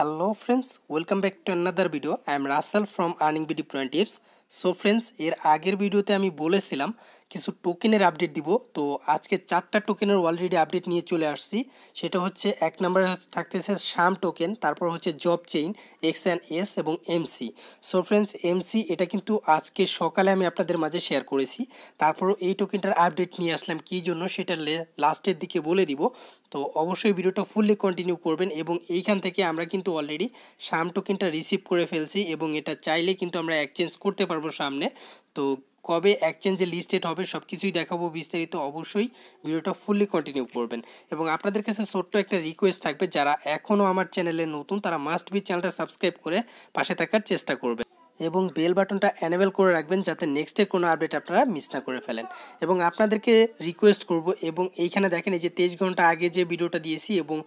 hello friends welcome back to another video I am Rasel from earning BD point tips so friends এর আগের ভিডিওতে আমি বলেছিলাম কিছু টোকেনের আপডেট দিব তো আজকে চারটা টোকেনের অলরেডি আপডেট নিয়ে চলে আসছি সেটা হচ্ছে এক নম্বরে থাকতেছে শাম টোকেন তারপর হচ্ছে job chain X and S এবং এমসি সো ফ্রেন্ডস এমসি এটা কিন্তু আজকে সকালে আমি আপনাদের মাঝে শেয়ার করেছি তারপরও এই টোকেনটার আপডেট নিয়ে আসলাম কী জন্য সেটা লাস্টের দিকে বলে দিব তো অবশ্যই ভিডিওটা ফুললি কন্টিনিউ করবেন এবং এইখান থেকে আমরা কিন্তু অলরেডি শাম টোকেনটা রিসিভ করে ফেলছি এবং এটা চাইলে কিন্তু আমরা এক্সচেঞ্জ করতে পারবো সামনে তো কবে এক্সচেঞ্জে লিস্টেড হবে সব কিছুই দেখাবো বিস্তারিত অবশ্যই ভিডিওটা ফুললি কন্টিনিউ করবেন এবং আপনাদের কাছে ছোট্ট একটা রিকোয়েস্ট থাকবে যারা এখনও আমার চ্যানেলে নতুন তারা মাস্ট বি চ্যানেলটা সাবস্ক্রাইব করে পাশে থাকার চেষ্টা করবে এবং বেল বাটনটা অ্যানেবেল করে রাখবেন যাতে নেক্সটের কোনো আপডেট আপনারা মিস না করে ফেলেন এবং আপনাদেরকে রিকোয়েস্ট করব এবং এইখানে দেখেন এই যে তেইশ ঘন্টা আগে যে ভিডিওটা দিয়েছি এবং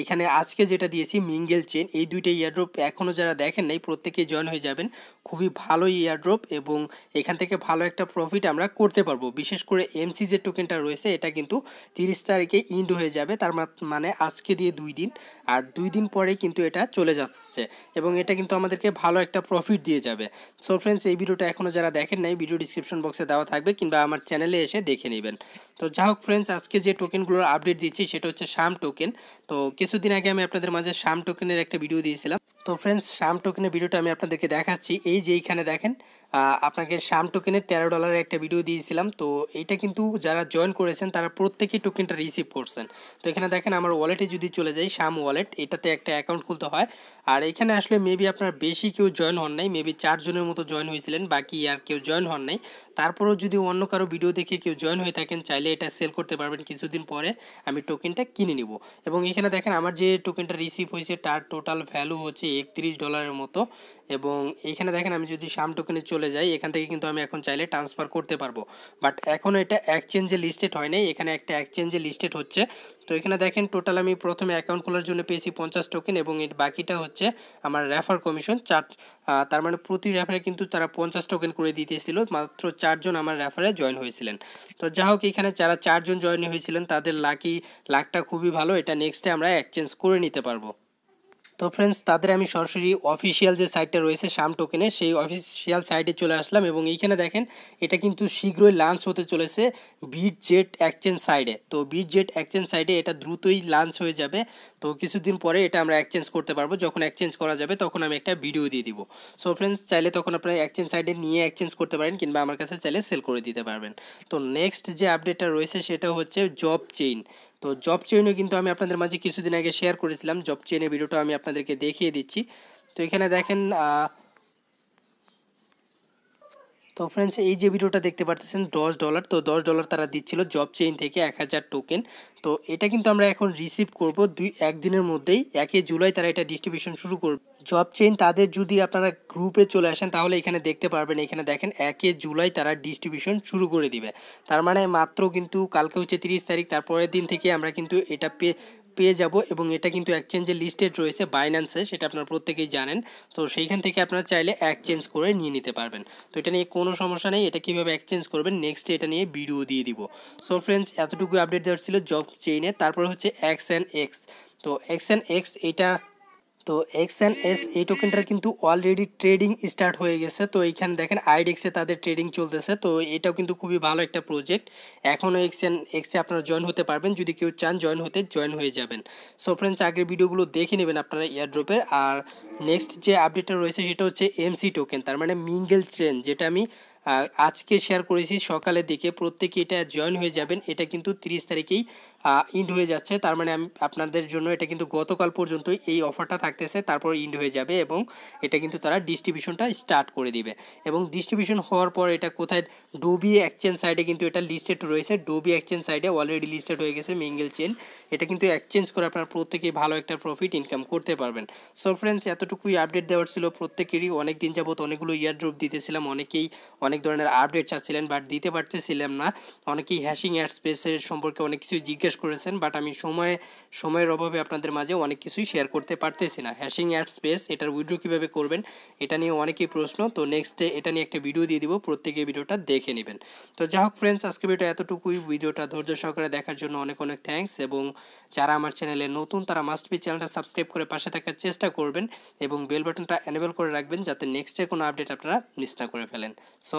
এইখানে আজকে যেটা দিয়েছি মিঙ্গেল চেন এই দুইটা ইয়ারড্রপ এখনও যারা দেখেন নাই প্রত্যেকেই জয়েন হয়ে যাবেন খুবই ভালো ইয়ারড্রপ এবং এখান থেকে ভালো একটা প্রফিট আমরা করতে পারবো বিশেষ করে এমসি যে টোকেনটা রয়েছে এটা কিন্তু তিরিশ তারিখে ইন্ড হয়ে যাবে তার মানে আজকে দিয়ে দুই দিন আর দুই দিন পরে কিন্তু এটা চলে যাচ্ছে এবং এটা কিন্তু আমাদেরকে ভালো একটা প্রফিট দিয়ে যাবে যাবে সো ফ্রেন্ডস এই ভিডিওটা এখনও যারা দেখেন নাই ভিডিও ডিসক্রিপশন বক্সে দেওয়া থাকবে কিংবা আমার চ্যানেলে এসে দেখে নেবেন তো যা হোক ফ্রেন্ডস আজকে যে টোকেনগুলোর আপডেট দিচ্ছি সেটা হচ্ছে শাম টোকেন তো কিছুদিন আগে আমি আপনাদের মাঝে শাম টোকেনের একটা ভিডিও দিয়েছিলাম তো ফ্রেন্ডস শাম টোকেনের ভিডিওটা আমি আপনাদেরকে দেখাচ্ছি এই যে এইখানে দেখেন আপনাকে শাম টোকেনের তেরো ডলারের একটা ভিডিও দিয়েছিলাম তো এইটা কিন্তু যারা জয়েন করেছেন তারা প্রত্যেকেই টোকেনটা রিসিভ করছেন তো এখানে দেখেন আমার ওয়ালেটে যদি চলে যাই শাম ওয়ালেট এটাতে একটা অ্যাকাউন্ট খুলতে হয় আর এখানে আসলে মেবি আপনার বেশি কেউ জয়েন হন নাই মেবি চারজনের মতো জয়েন হয়েছিলেন বাকি আর কেউ জয়েন হন নাই তারপরেও যদি অন্য কারো ভিডিও দেখে কেউ জয়েন হয়ে থাকেন চাইলে এটা সেল করতে পারবেন কিছুদিন পরে আমি টোকেনটা কিনে নিব এবং এখানে দেখেন আমার যে টোকেনটা রিসিভ হয়েছে তার টোটাল ভ্যালু হচ্ছে একত্রিশ ডলারের মতো এবং এখানে দেখেন আমি যদি শাম টোকেনে চলে যাই এখান থেকে কিন্তু আমি এখন চাইলে ট্রান্সফার করতে পারবো বাট এখন এটা এক্সচেঞ্জে লিস্টেড হয় নাই এখানে একটা এক্সচেঞ্জে লিস্টেড হচ্ছে তো এখানে দেখেন টোটাল আমি প্রথমে অ্যাকাউন্ট খোলার জন্য পেয়েছি পঞ্চাশ টোকেন এবং এর বাকিটা হচ্ছে আমার রেফার কমিশন চার তার মানে প্রতি রেফারে কিন্তু তারা পঞ্চাশ টোকেন করে দিতেছিল মাত্র চারজন আমার রেফারে জয়েন হয়েছিলেন তো যা হোক এখানে যারা চারজন জয়েন হয়েছিলেন তাদের লাকি লাকটা খুবই ভালো এটা নেক্সটে আমরা এক্সচেঞ্জ করে নিতে পারবো তো ফ্রেন্ডস তাদের আমি সরাসরি অফিসিয়াল যে সাইটটা রয়েছে শাম টোকেনে সেই অফিসিয়াল সাইটে চলে আসলাম এবং এইখানে দেখেন এটা কিন্তু শীঘ্রই লঞ্চ হতে চলেছে বিট জেট অ্যাকচেঞ্জ সাইডে তো বিট জেট অ্যাকচেঞ্জ সাইডে এটা দ্রুতই লঞ্চ হয়ে যাবে তো কিছুদিন পরে এটা আমরা অ্যাকচেঞ্জ করতে পারবো যখন অ্যাকচেঞ্জ করা যাবে তখন আমি একটা ভিডিও দিয়ে দিব সো ফ্রেন্ডস চাইলে তখন আপনারা অ্যাকচেঞ্জ সাইডে নিয়ে এক্সচেঞ্জ করতে পারেন কিংবা আমার কাছে চাইলে সেল করে দিতে পারবেন তো নেক্সট যে আপডেটটা রয়েছে সেটা হচ্ছে জব চেইন তো জব চেইনও কিন্তু আমি আপনাদের মাঝে কিছুদিন আগে শেয়ার করেছিলাম জব চেইনের ভিডিওটা আমি আপনাদেরকে দেখিয়ে দিচ্ছি তো এখানে দেখেন তো ফ্রেন্ডস এই যে ভিডিওটা দেখতে পারতেছেন দশ ডলার তো দশ ডলার তারা দিচ্ছিল জব চেইন থেকে এক হাজার টোকেন তো এটা কিন্তু আমরা এখন রিসিভ করব দুই একদিনের মধ্যেই একে জুলাই তারা এটা ডিস্ট্রিবিউশন শুরু করবে জব চেইন তাদের যদি আপনারা গ্রুপে চলে আসেন তাহলে এখানে দেখতে পারবেন এখানে দেখেন একে জুলাই তারা ডিস্ট্রিবিউশন শুরু করে দিবে তার মানে মাত্র কিন্তু কালকে হচ্ছে তিরিশ তারিখ তারপরের দিন থেকে আমরা কিন্তু এটা পে পেয়ে যাব এবং এটা কিন্তু এক্সচেঞ্জের লিস্টেড রয়েছে বাইন্যান্সে সেটা আপনারা প্রত্যেকেই জানেন তো সেইখান থেকে আপনারা চাইলে এক্সচেঞ্জ করে নিয়ে নিতে পারবেন তো এটা নিয়ে কোনো সমস্যা নেই এটা কীভাবে এক্সচেঞ্জ করবেন নেক্সট এটা নিয়ে ভিডিও দিয়ে দিব সো ফ্রেন্ডস এতটুকু আপডেট দেওয়ার ছিল জব চেইনে তারপরে হচ্ছে এক্স অ্যান্ড এক্স তো এক্স অ্যান্ড এক্স এটা তো এক্স এন এস এই টোকেনটার কিন্তু অলরেডি ট্রেডিং স্টার্ট হয়ে গেছে তো এইখানে দেখেন আইডেক্সে তাদের ট্রেডিং চলতেছে তো এটাও কিন্তু খুবই ভালো একটা প্রজেক্ট এখনও এক্স এক্সএন এক্সে আপনারা জয়েন হতে পারবেন যদি কেউ চান জয়েন হতে জয়েন হয়ে যাবেন সো ফ্রেন্ডস আগের ভিডিওগুলো দেখে নেবেন আপনারা এয়ারড্রপের আর নেক্সট যে আপডেটটা রয়েছে সেটা হচ্ছে এমসি টোকেন তার মানে মিঙ্গেল চেন যেটা আমি আজকে শেয়ার করেছি সকালের দিকে প্রত্যেকে এটা জয়েন হয়ে যাবেন এটা কিন্তু তিরিশ তারিখেই ইন্ড হয়ে যাচ্ছে তার মানে আমি আপনাদের জন্য এটা কিন্তু গতকাল পর্যন্ত এই অফারটা থাকতেছে তারপর ইন্ড হয়ে যাবে এবং এটা কিন্তু তারা ডিস্ট্রিবিউশনটা স্টার্ট করে দিবে এবং ডিস্ট্রিবিউশন হওয়ার পর এটা কোথায় ডোবি এক্সচেঞ্জ সাইডে কিন্তু এটা লিস্টেড রয়েছে ডোবি এক্সচেঞ্জ সাইডে অলরেডি লিস্টেড হয়ে গেছে মেঙ্গেল চেন এটা কিন্তু এক্সচেঞ্জ করে আপনারা প্রত্যেকেই ভালো একটা প্রফিট ইনকাম করতে পারবেন সো ফ্রেন্ডস এতটুকুই আপডেট দেওয়ার ছিল প্রত্যেকেরই অনেক দিন যাবত অনেকগুলো ইয়ার ড্রপ দিতেছিলাম অনেকেই অনেক অনেক ধরনের আপডেট চাচ্ছিলেন বাট দিতে পারতেছিলাম না অনেকেই হ্যাশিং অ্যাড স্পেসের সম্পর্কে অনেক কিছু জিজ্ঞেস করেছেন বাট আমি সময়ে সময়ের অভাবে আপনাদের মাঝে অনেক কিছুই শেয়ার করতে পারতেছি না হ্যাশিং অ্যাড স্পেস এটার উইড্রো কীভাবে করবেন এটা নিয়ে অনেকেই প্রশ্ন তো নেক্সট এটা নিয়ে একটা ভিডিও দিয়ে দিব প্রত্যেকে ভিডিওটা দেখে নেবেন তো যাই হোক ফ্রেন্ডস আজকে ভিডিওটা এতটুকুই ভিডিওটা ধৈর্য সহকারে দেখার জন্য অনেক অনেক থ্যাংকস এবং যারা আমার চ্যানেলে নতুন তারা মাস্ট বি চ্যানেলটা সাবস্ক্রাইব করে পাশে থাকার চেষ্টা করবেন এবং বেল বাটনটা এনেবল করে রাখবেন যাতে নেক্সটের কোনো আপডেট আপনারা মিস না করে ফেলেন সো